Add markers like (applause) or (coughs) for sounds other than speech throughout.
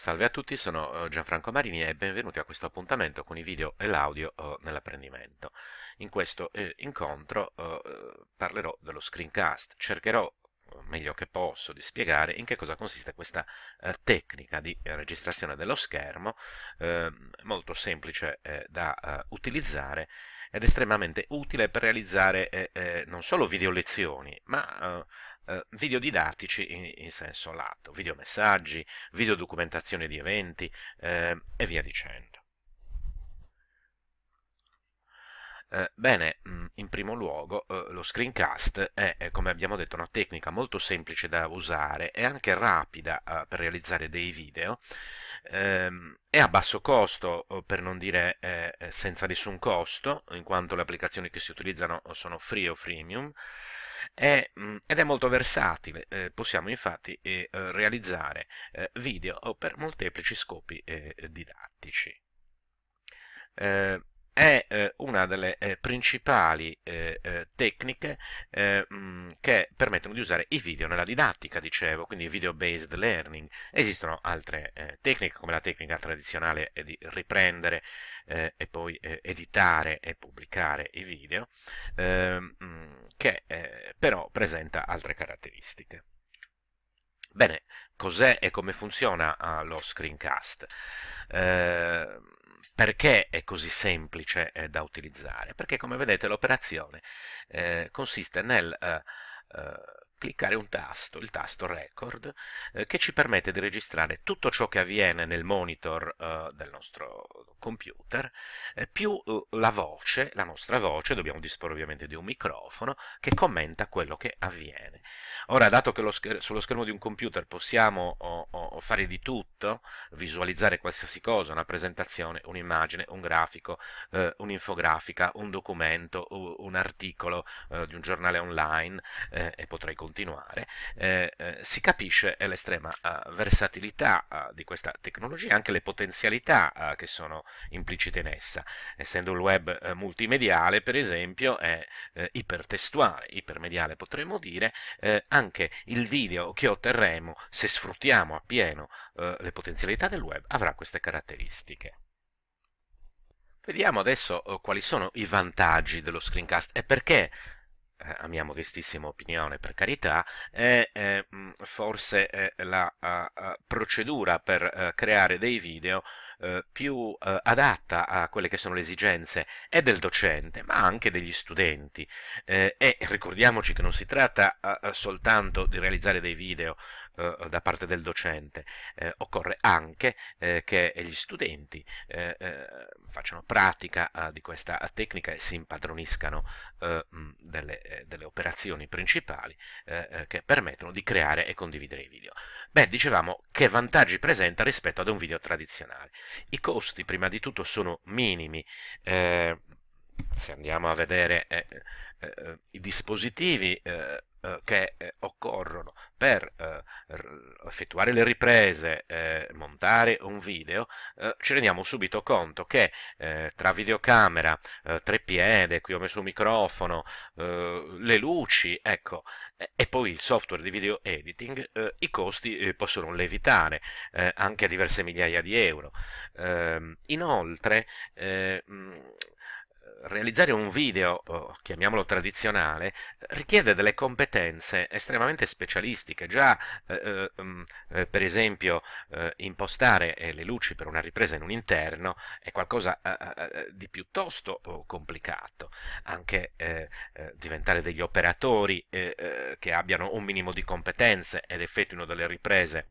Salve a tutti, sono eh, Gianfranco Marini e benvenuti a questo appuntamento con i video e l'audio eh, nell'apprendimento. In questo eh, incontro parlerò dello screencast, cercherò meglio che posso di spiegare in che cosa consiste questa tecnica di registrazione dello schermo, ehm, molto semplice da utilizzare ed estremamente utile per realizzare non solo video lezioni, ma eh, video didattici in, in, senso lato, videomessaggi, videodocumentazione di eventi eh, e via dicendo. Eh, bene, mm, in primo luogo eh, lo screencast è, eh, come abbiamo detto, una tecnica molto semplice da usare e anche rapida eh, per realizzare dei video. è ehm, a basso costo, eh, per non dire senza nessun costo, in quanto le applicazioni che si utilizzano sono free o freemium è, mm, ed è molto versatile, eh, possiamo infatti eh, realizzare eh, video per molteplici scopi didattici. Eh, è eh, una delle eh, principali eh, eh tecniche mh, eh, mm, che permettono di usare i video nella didattica, dicevo, quindi video based learning. Esistono altre eh, tecniche come la tecnica tradizionale di riprendere e poi editare e pubblicare i video, mh, ehm, mm, che però presenta altre caratteristiche. Bene, cos'è e come funziona ah, lo screencast? Eh, perché è così semplice eh, da utilizzare? Perché come vedete l'operazione eh, consiste nel eh, eh, cliccare un tasto, il tasto record, eh, che ci permette di registrare tutto ciò che avviene nel monitor eh, del nostro computer, eh, più eh, la voce, la nostra voce, dobbiamo disporre ovviamente di un microfono, che commenta quello che avviene. Ora, dato che scher sullo schermo di un computer possiamo oh, oh, oh, fare di tutto, visualizzare qualsiasi cosa, una presentazione, un'immagine, un grafico, eh, un'infografica, un documento, un articolo eh, di un giornale online, e potrei continuare continuare, eh, eh, si capisce l'estrema eh, versatilità eh, di questa tecnologia, anche le potenzialità eh, che sono implicite in essa. Essendo il web eh, multimediale, per esempio, è ipertestuale, ipermediale potremmo dire, anche il video che otterremo se sfruttiamo appieno le potenzialità del web avrà queste caratteristiche. Vediamo adesso quali sono i vantaggi dello screencast e perché eh, a mia opinione per carità, è eh, forse è la a, a procedura per a, eh, creare dei video eh, più eh, adatta a quelle che sono le esigenze e del docente, ma anche degli studenti. e ricordiamoci che non si tratta soltanto di realizzare dei video eh, da parte del docente, eh, occorre anche eh, che gli studenti eh, eh, facciano pratica di questa tecnica e si impadroniscano delle, delle, operazioni principali che permettono di creare e condividere i video. Beh, dicevamo che vantaggi presenta rispetto ad un video tradizionale. I costi prima di tutto sono minimi se andiamo a vedere eh, eh, i dispositivi eh, eh, che eh, occorrono per eh, effettuare le riprese, montare un video, ci rendiamo subito conto che tra videocamera, treppiede, qui ho messo un microfono, le luci, ecco, e poi il software di video editing, i costi possono levitare anche a diverse migliaia di euro. Ehm, inoltre, realizzare un video, chiamiamolo tradizionale, richiede delle competenze estremamente specialistiche. Già, eh, eh, mm, eh per esempio, eh, impostare eh, le luci per una ripresa in un interno è qualcosa eh, di piuttosto complicato. Anche diventare degli operatori che abbiano un minimo di competenze ed effettuino delle riprese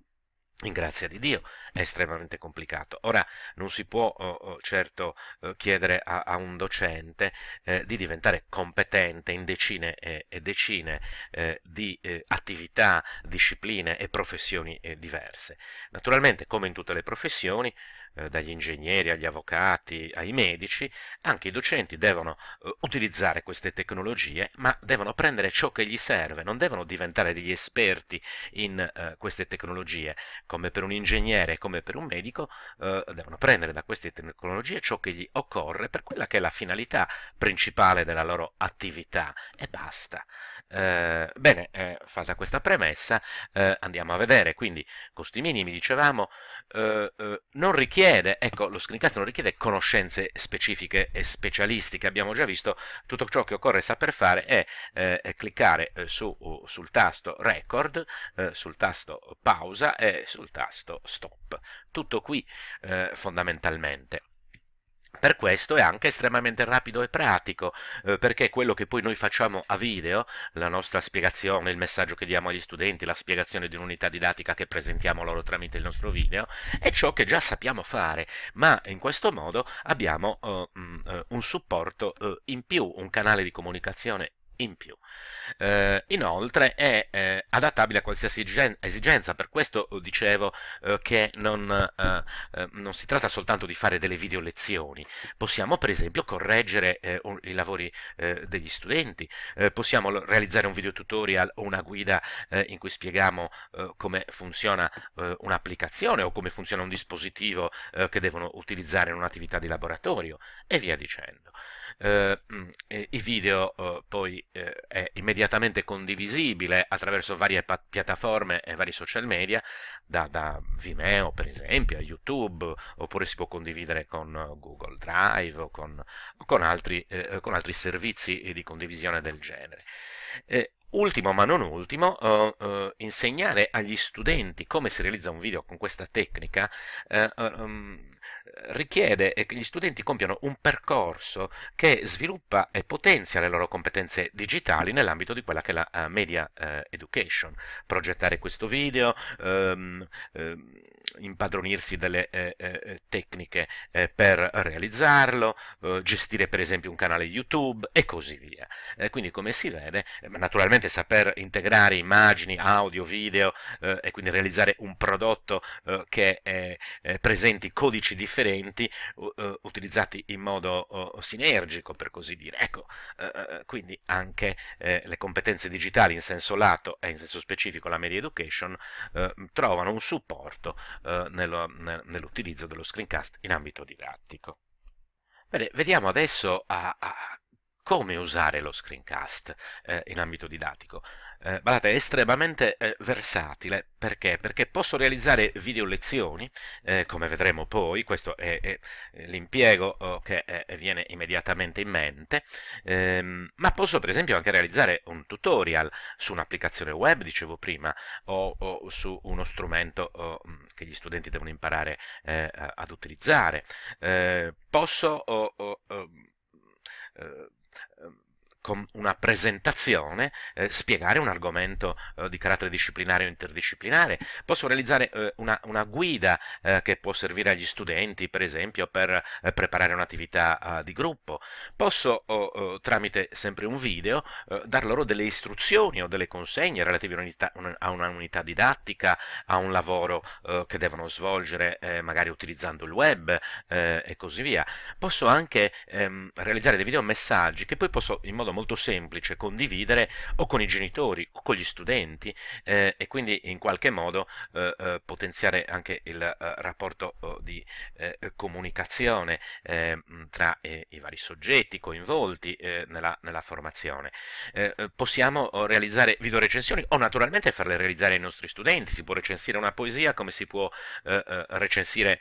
in grazia di Dio è estremamente complicato. Ora non si può oh, oh certo eh, chiedere a, a, un docente eh, di diventare competente in decine e, e decine eh, di eh, attività, discipline e professioni eh, diverse. Naturalmente, come in tutte le professioni, eh, dagli ingegneri agli avvocati ai medici, anche i docenti devono eh, utilizzare queste tecnologie, ma devono prendere ciò che gli serve, non devono diventare degli esperti in eh, queste tecnologie, come per un ingegnere, come per un medico, devono prendere da queste tecnologie ciò che gli occorre per quella che è la finalità principale della loro attività e basta. bene, fatta questa premessa, andiamo a vedere, quindi costi minimi, dicevamo, non richiedono richiede, ecco, lo screencast non richiede conoscenze specifiche e specialistiche, abbiamo già visto, tutto ciò che occorre saper fare è eh, cliccare eh, su, sul tasto record, eh, sul tasto pausa e sul tasto stop. Tutto qui eh, fondamentalmente. Per questo è anche estremamente rapido e pratico, eh, perché quello che poi noi facciamo a video, la nostra spiegazione, il messaggio che diamo agli studenti, la spiegazione di un'unità didattica che presentiamo loro tramite il nostro video, è ciò che già sappiamo fare, ma in questo modo abbiamo eh, mm, eh un supporto eh, in più, un canale di comunicazione in più. Eh, inoltre è eh, adattabile a qualsiasi esigenza, per questo dicevo eh, che non, eh, eh, non, si tratta soltanto di fare delle video lezioni, possiamo per esempio correggere eh, un, i lavori degli studenti, possiamo realizzare un video tutorial o una guida in cui spieghiamo come funziona un'applicazione o come funziona un dispositivo che devono utilizzare in un'attività di laboratorio e via dicendo eh, mm, i video eh, poi eh, è immediatamente condivisibile attraverso varie piattaforme e vari social media, da, da, Vimeo per esempio a YouTube, oppure si può condividere con Google Drive o con, con, altri, eh, con altri, servizi di condivisione del genere. Eh, ultimo ma non ultimo, eh, eh, insegnare agli studenti come si realizza un video con questa tecnica eh, eh mm, richiede che gli studenti compiano un percorso che sviluppa e potenzia le loro competenze digitali nell'ambito di quella che è la eh, media eh, education. Progettare questo video, ehm, ehm, impadronirsi delle eh, eh, eh, tecniche eh, per realizzarlo, eh, gestire per esempio un canale YouTube e così via. Eh, quindi come si vede, naturalmente saper integrare immagini, audio, video e quindi realizzare un prodotto che presenti codici differenti utilizzati in modo sinergico per così dire. Ecco, quindi anche le competenze digitali in senso lato e in senso specifico la media education trovano un supporto eh, nell'utilizzo dello screencast in ambito didattico. Bene, vediamo adesso a, a come usare lo screencast eh, in ambito didattico. Eh, guardate, è estremamente eh, versatile perché? Perché posso realizzare video lezioni, eh, come vedremo poi, questo è, è eh, l'impiego oh, che è, eh, eh, viene immediatamente in mente, ehm, ma posso per esempio anche realizzare un tutorial su un'applicazione web, dicevo prima, o, o su uno strumento oh, che gli studenti devono imparare ad utilizzare. posso oh, ähm, con una presentazione, eh, spiegare un argomento eh, di carattere disciplinare o interdisciplinare, posso realizzare eh, una, una, guida eh, che può servire agli studenti, per esempio, per eh, preparare un'attività eh, di gruppo, posso oh, tramite sempre un video dar loro delle istruzioni o delle consegne relative a una unità didattica, a un lavoro che devono svolgere magari utilizzando il web e così via. Posso anche ehm, realizzare dei video messaggi che poi posso in modo modo molto semplice condividere o con i genitori o con gli studenti eh, e quindi in qualche modo eh, eh potenziare anche il eh, rapporto eh, di comunicazione ehm, tra i vari soggetti coinvolti nella, nella, formazione. possiamo realizzare videorecensioni o naturalmente farle realizzare ai nostri studenti, si può recensire una poesia come si può recensire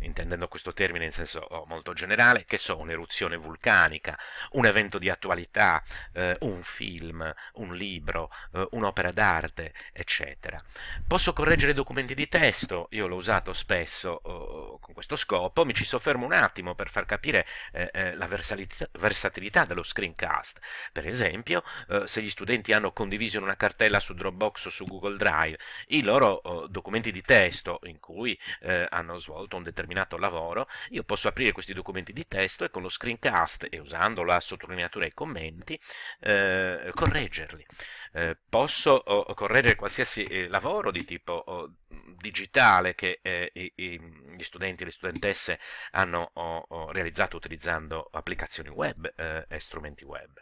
intendendo questo termine in senso oh, molto generale, che so, un'eruzione vulcanica, un evento di attualità, eh, un film, un libro, eh, un'opera d'arte, eccetera. Posso correggere documenti di testo, io l'ho usato spesso eh, con questo scopo, mi ci soffermo un attimo per far capire eh, eh, la versatilità dello screencast. Per esempio, eh, se gli studenti hanno condiviso in una cartella su Dropbox o su Google Drive i loro oh, documenti di testo in cui hanno svolto un determinato determinato lavoro, io posso aprire questi documenti di testo e con lo screencast e usando la sottolineatura e i commenti eh, correggerli. Eh, posso oh, correggere qualsiasi eh, lavoro di tipo oh, digitale che eh, i, i, gli studenti e le studentesse hanno oh, realizzato utilizzando applicazioni web eh, e strumenti web.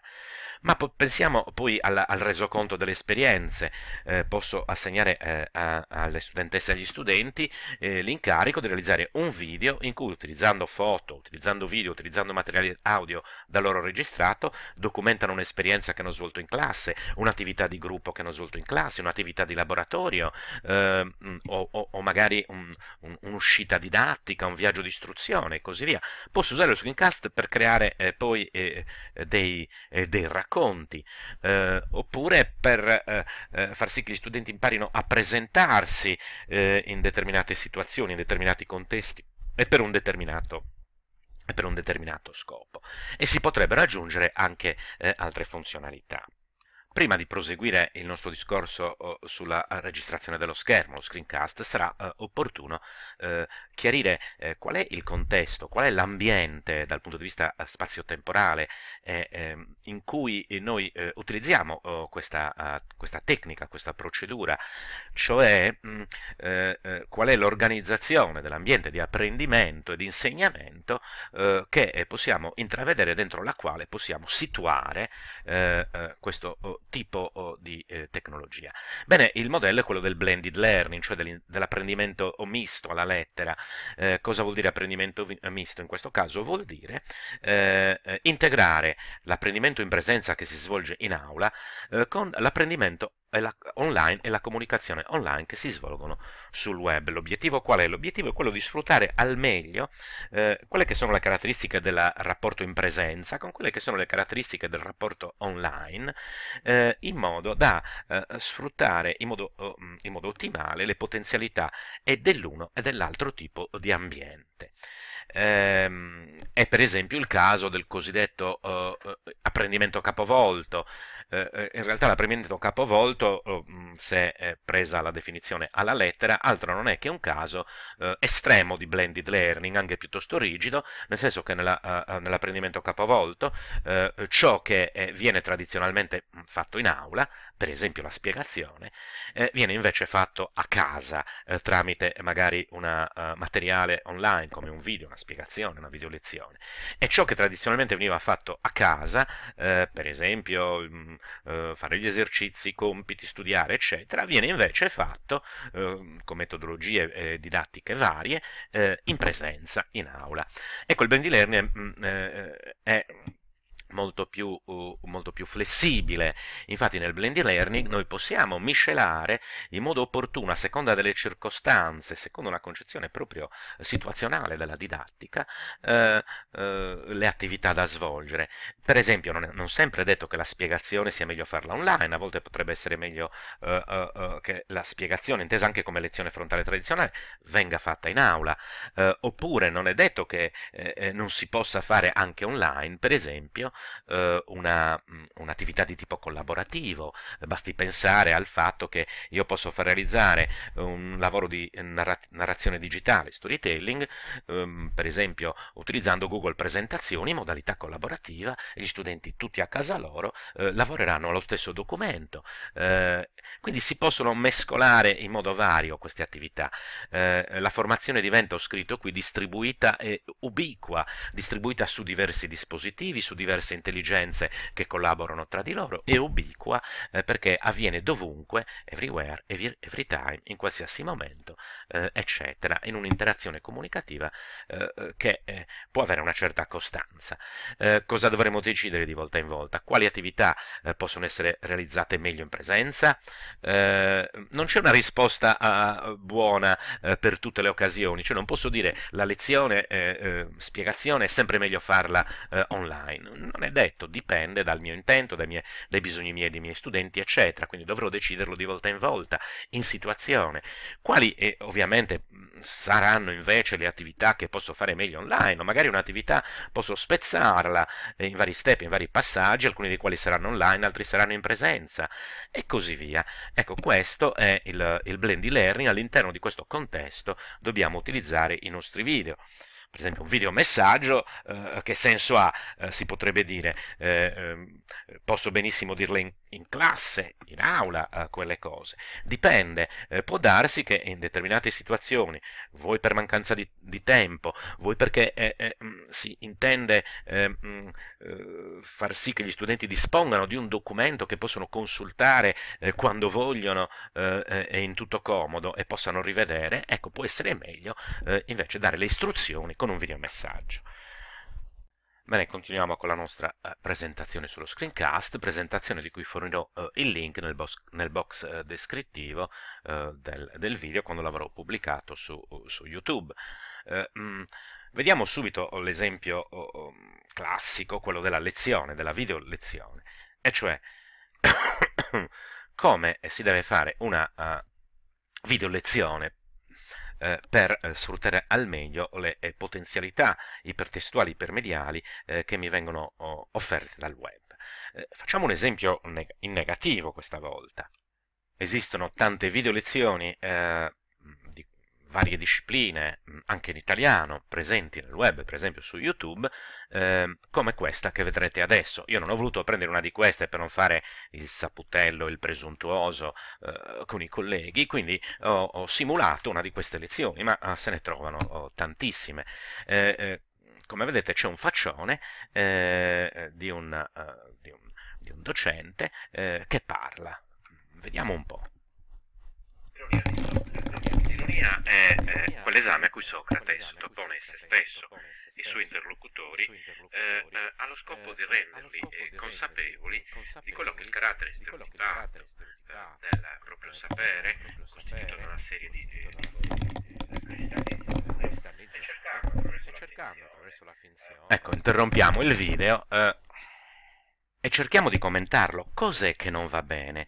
Ma po pensiamo poi al, al, resoconto delle esperienze, eh, posso assegnare eh, a, alle studentesse e agli studenti eh, l'incarico di realizzare un video in cui utilizzando foto, utilizzando video, utilizzando materiali audio da loro registrato, documentano un'esperienza che hanno svolto in classe, un'attività di gruppo che hanno svolto in classe, un'attività di laboratorio ehm, o, o, o, magari un'uscita un, un didattica, un viaggio di istruzione e così via. Posso usare lo screencast per creare eh, poi eh, eh, dei, dei racconti racconti, eh, oppure per eh, eh, far sì che gli studenti imparino a presentarsi eh, in determinate situazioni, in determinati contesti e per un determinato per un determinato scopo e si potrebbero aggiungere anche eh, altre funzionalità. Prima di proseguire il nostro discorso oh, sulla eh, registrazione dello schermo, lo screencast, sarà eh, opportuno eh, chiarire qual è il contesto, qual è l'ambiente dal punto di vista spazio-temporale ehm, in cui noi utilizziamo oh, questa, questa tecnica, questa procedura, cioè mm, qual è l'organizzazione dell'ambiente di apprendimento e di insegnamento che possiamo intravedere dentro la quale possiamo situare questo oh, tipo di eh, tecnologia. Bene, il modello è quello del blended learning, cioè dell'apprendimento misto alla lettera. Eh, cosa vuol dire apprendimento eh, misto in questo caso? Vuol dire eh, eh, integrare l'apprendimento in presenza che si svolge in aula eh, con l'apprendimento è la, online e la comunicazione online che si svolgono sul web. L'obiettivo qual è? L'obiettivo è quello di sfruttare al meglio eh, quelle che sono le caratteristiche del rapporto in presenza con quelle che sono le caratteristiche del rapporto online eh, in modo da eh, sfruttare in modo, oh, mm, in modo, ottimale le potenzialità e dell'uno e dell'altro tipo di ambiente. Ehm, è per esempio il caso del cosiddetto eh, eh, apprendimento capovolto, eh, eh, in realtà la preminento capovolto, oh, se presa la definizione alla lettera, altro non è che un caso eh, estremo di blended learning, anche piuttosto rigido, nel senso che nella, eh, eh nell'apprendimento capovolto eh, ciò che viene tradizionalmente fatto in aula, per esempio la spiegazione, viene invece fatto a casa tramite magari un materiale online come un video, una spiegazione, una video lezione. E ciò che tradizionalmente veniva fatto a casa, per esempio eh, fare gli esercizi, i compiti, studiare, eccetera, viene invece fatto eh, con metodologie eh, didattiche varie eh, in presenza, in aula. Ecco, il Bendy Learning è, mm, eh, eh, è Molto più, uh, molto più, flessibile. Infatti nel blended learning noi possiamo miscelare in modo opportuno, a seconda delle circostanze, secondo una concezione proprio eh, situazionale della didattica, eh, eh, le attività da svolgere. Per esempio non, è, non sempre è detto che la spiegazione sia meglio farla online, a volte potrebbe essere meglio eh, eh, eh che la spiegazione, intesa anche come lezione frontale tradizionale, venga fatta in aula. oppure non è detto che non si possa fare anche online, per esempio, eh, una, mm, un'attività di tipo collaborativo, basti pensare al fatto che io posso far realizzare un lavoro di narra- narrazione digitale, storytelling, ehm, per esempio utilizzando Google Presentazioni in modalità collaborativa, e gli studenti tutti a casa loro eh, lavoreranno allo stesso documento, eh, quindi si possono mescolare in modo vario queste attività, eh, la formazione diventa, ho scritto qui, distribuita e ubiqua, distribuita su diversi dispositivi, su diversi diverse intelligenze che collaborano tra di loro, e ubiqua eh, perché avviene dovunque, everywhere, every, every time, in qualsiasi momento, eh, eccetera, in un'interazione comunicativa eh, eh che eh, può avere una certa costanza. Eh, cosa dovremmo decidere di volta in volta? Quali attività possono essere realizzate meglio in presenza? non c'è una risposta a, buona per tutte le occasioni, cioè non posso dire la lezione, spiegazione è sempre meglio farla online non è detto dipende dal mio intento, dai, miei, dai bisogni miei, dei miei studenti, eccetera, quindi dovrò deciderlo di volta in volta, in situazione. Quali eh, ovviamente saranno invece le attività che posso fare meglio online, o magari un'attività posso spezzarla eh, in vari step, in vari passaggi, alcuni dei quali saranno online, altri saranno in presenza, e così via. Ecco, questo è il, il blended learning, all'interno di questo contesto dobbiamo utilizzare i nostri video per esempio un videomessaggio, eh, che senso ha? Eh, si potrebbe dire, eh, ehm, posso benissimo dirle in in classe, in aula a eh, quelle cose. Dipende, eh, può darsi che in determinate situazioni, voi per mancanza di, di tempo, voi perché eh, eh, mm, si intende eh, mm, eh, far sì che gli studenti dispongano di un documento che possono consultare quando vogliono e in tutto comodo e possano rivedere, ecco può essere meglio invece dare le istruzioni con un videomessaggio. Bene, continuiamo con la nostra eh, presentazione sullo screencast, presentazione di cui fornirò eh, il link nel, box, nel box eh, descrittivo eh, del, del, video quando l'avrò pubblicato su, su YouTube. Mh, eh, mm, vediamo subito l'esempio oh, oh, classico, quello della lezione, della video lezione, e cioè (coughs) come si deve fare una uh, eh, video lezione eh, per eh, sfruttare al meglio le eh, potenzialità ipertestuali ipermediali eh, che mi vengono oh, offerte dal web. Eh, facciamo un esempio neg in negativo questa volta. Esistono tante video lezioni varie discipline, mm, anche in italiano, presenti nel web, per esempio su YouTube, eh, come questa che vedrete adesso. Io non ho voluto prendere una di queste per non fare il saputello, il presuntuoso eh, con i colleghi, quindi ho, ho, simulato una di queste lezioni, ma ah, se ne trovano oh, tantissime. Eh, eh come vedete c'è un faccione eh, di un, di, un, di, un, docente che parla. Vediamo un po'. Socrate sottopone a se stesso i suoi interlocutori eh, eh allo scopo eh, di eh, renderli consapevoli di quello che è il carattere stereotipato del proprio sapere, costituito da una serie di, di, Ecco, interrompiamo il video e cerchiamo di commentarlo. Cos'è che non va bene?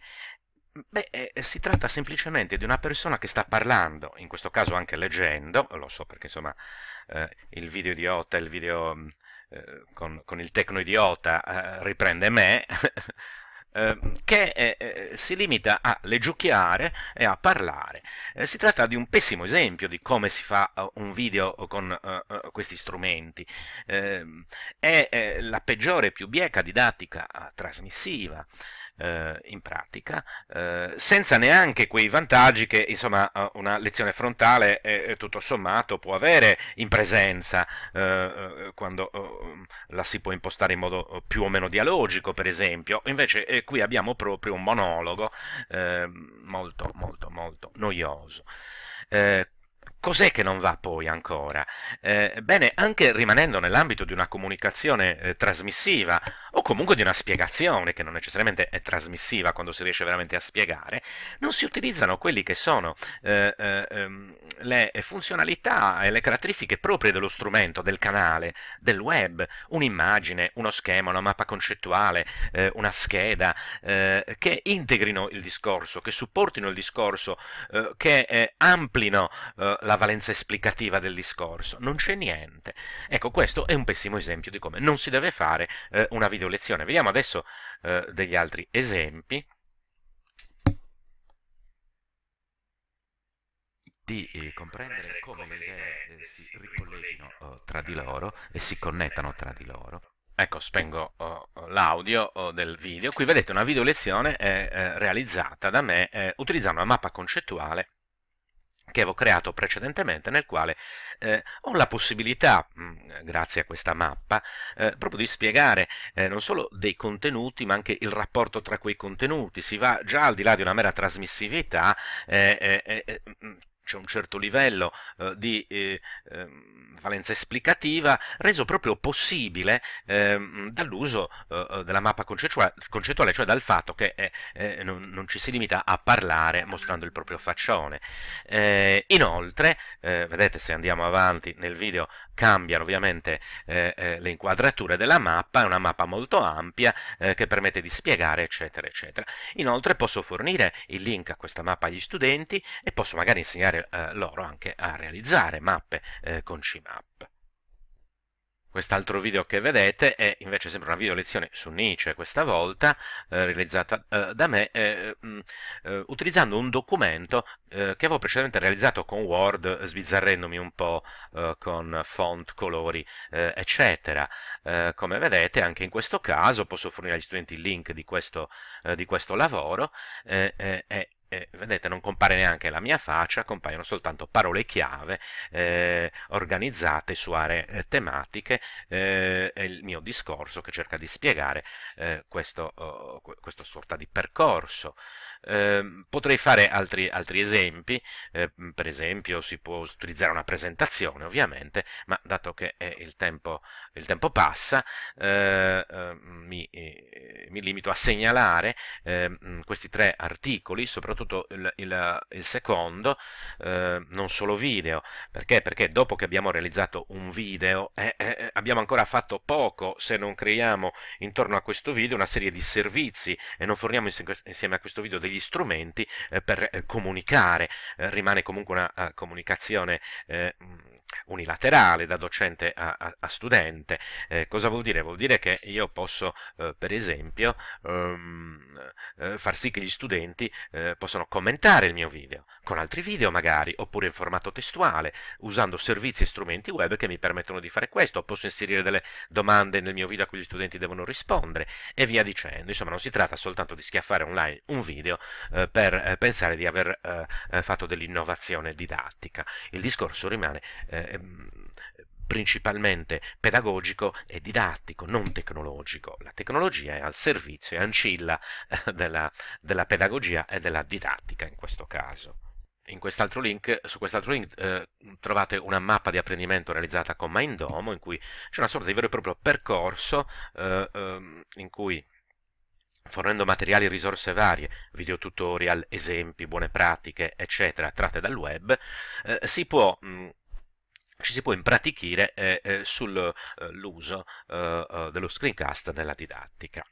Beh, eh, eh, si tratta semplicemente di una persona che sta parlando, in questo caso anche leggendo, lo so perché insomma eh, il video idiota, il video mm, eh, con, con, il tecno idiota eh, riprende me, (laughs) eh, che si limita a leggiucchiare e a parlare. si tratta di un pessimo esempio di come si fa un video con questi strumenti. Ehm, è la peggiore e più bieca didattica trasmissiva eh, in pratica, eh, senza neanche quei vantaggi che insomma, eh, una lezione frontale è, eh, eh, tutto sommato può avere in presenza quando mm, la si può impostare in modo più o meno dialogico, per esempio. Invece qui abbiamo proprio un monologo molto, molto, molto noioso. Eh, Cos'è che non va poi ancora? Eh, bene, anche rimanendo nell'ambito di una comunicazione eh, trasmissiva o comunque di una spiegazione, che non necessariamente è trasmissiva quando si riesce veramente a spiegare, non si utilizzano quelle che sono eh, eh ehm, le funzionalità e le caratteristiche proprie dello strumento, del canale, del web, un'immagine, uno schema, una mappa concettuale, eh, una scheda, eh, che integrino il discorso, che supportino il discorso, che amplino la la valenza esplicativa del discorso, non c'è niente. Ecco, questo è un pessimo esempio di come non si deve fare eh, una video lezione. Vediamo adesso eh, degli altri esempi di eh, comprendere come le idee eh, si ricolleghino eh, tra di loro e si connettano tra di loro. Ecco, spengo oh, oh l'audio oh, del video. Qui vedete una video lezione eh, realizzata da me utilizzando una mappa concettuale che avevo creato precedentemente nel quale eh, ho la possibilità, mh, mm, grazie a questa mappa, eh, proprio di spiegare eh, non solo dei contenuti ma anche il rapporto tra quei contenuti, si va già al di là di una mera trasmissività eh, eh, eh, eh mm, c'è un certo livello eh, di eh, ehm, valenza esplicativa reso proprio possibile ehm, dall'uso eh, eh, della mappa concettuale, cioè dal fatto che eh, non, non, ci si limita a parlare mostrando il proprio faccione. inoltre, vedete se andiamo avanti nel video cambiano ovviamente le inquadrature della mappa, è una mappa molto ampia che permette di spiegare eccetera eccetera. Inoltre posso fornire il link a questa mappa agli studenti e posso magari insegnare eh, loro anche a realizzare mappe eh, con CMAP. Quest'altro video che vedete è invece sempre una video lezione su Nietzsche, questa volta eh, realizzata eh, da me, eh, mm, eh utilizzando un documento eh, che avevo precedentemente realizzato con Word, sbizzarrendomi un po' eh, con font, colori, eccetera. come vedete, anche in questo caso posso fornire agli studenti il link di questo, di questo lavoro e eh, vedete non compare neanche la mia faccia, compaiono soltanto parole chiave eh, organizzate su aree eh, tematiche e eh, il mio discorso che cerca di spiegare eh, questo, oh, questo sorta di percorso. Ehm, potrei fare altri, altri esempi, eh, per esempio si può utilizzare una presentazione ovviamente, ma dato che eh, il tempo, il, tempo, passa eh, eh mi, eh, mi, limito a segnalare ehm, questi tre articoli, soprattutto il, il, il secondo, non solo video, perché? perché? dopo che abbiamo realizzato un video abbiamo ancora fatto poco se non creiamo intorno a questo video una serie di servizi e non forniamo insieme a questo video degli degli strumenti eh, per eh, comunicare, eh, rimane comunque una comunicazione unilaterale da docente a, a, a studente. Eh, cosa vuol dire? Vuol dire che io posso, eh, per esempio, ehm, eh, far sì che gli studenti eh, possano commentare il mio video, con altri video magari, oppure in formato testuale, usando servizi e strumenti web che mi permettono di fare questo, posso inserire delle domande nel mio video a cui gli studenti devono rispondere e via dicendo. Insomma, non si tratta soltanto di schiaffare online un video eh, per eh, pensare di aver fatto dell'innovazione didattica. Il discorso rimane eh, eh, ehm, principalmente pedagogico e didattico, non tecnologico. La tecnologia è al servizio, è ancilla eh, della, della pedagogia e della didattica in questo caso. In quest'altro link, su quest'altro link eh, trovate una mappa di apprendimento realizzata con Mindomo in cui c'è una sorta di vero e proprio percorso eh, eh, in cui fornendo materiali e risorse varie, video tutorial, esempi, buone pratiche, eccetera, tratte dal web, eh, si può mh, ci si può impratichire eh, eh sull'uso eh, eh, dello screencast nella didattica.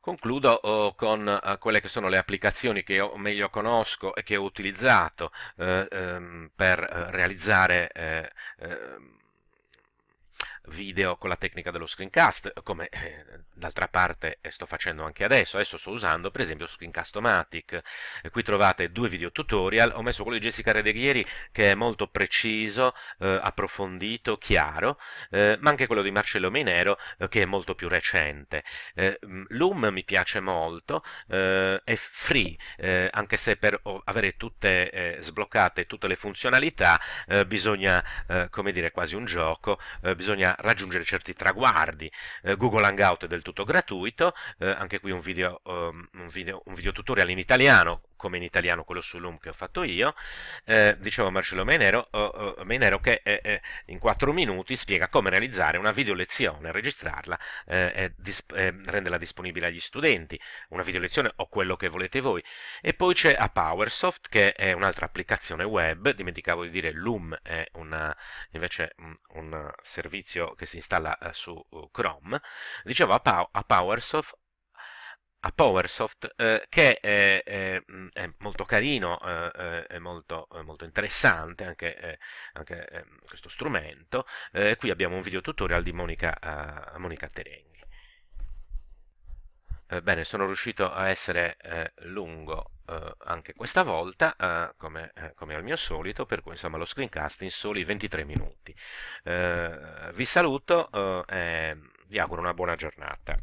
Concludo oh, con eh, quelle che sono le applicazioni che io meglio conosco e che ho utilizzato eh, ehm, per eh, realizzare ehm, video con la tecnica dello screencast, come eh, d'altra parte eh, sto facendo anche adesso, adesso sto usando per esempio Screencast-O-Matic, eh, qui trovate due video tutorial, ho messo quello di Jessica Redeghieri che è molto preciso, eh, approfondito, chiaro, eh, ma anche quello di Marcello Minero eh, che è molto più recente. Mm, Loom mi piace molto, è free, anche se per avere tutte sbloccate tutte le funzionalità bisogna, come dire, quasi un gioco, bisogna raggiungere certi traguardi. Eh, Google Hangout è del tutto gratuito, eh, anche qui un video, um, un, video, un video, tutorial in italiano, come in italiano quello su Loom che ho fatto io, eh, dicevo Marcello Meinero, oh, eh, oh, eh, Meinero che eh, in 4 minuti spiega come realizzare una video lezione, registrarla e disp renderla disponibile agli studenti, una video lezione o quello che volete voi. E poi c'è a Powersoft che è un'altra applicazione web, dimenticavo di dire Loom è una, invece un, mm, un servizio servizio che si installa eh, su eh, Chrome, dicevo a, Pow a PowerSoft a PowerSoft eh, che è, è, mm, è, molto carino, eh, eh è molto, molto, interessante anche, eh, anche ehm, questo strumento. qui abbiamo un video tutorial di Monica, Monica Terenghi. Eh, bene, sono riuscito a essere eh, lungo eh, anche questa volta, eh, come, eh, come, al mio solito, per cui insomma lo screencast in soli 23 minuti. vi saluto e vi auguro una buona giornata.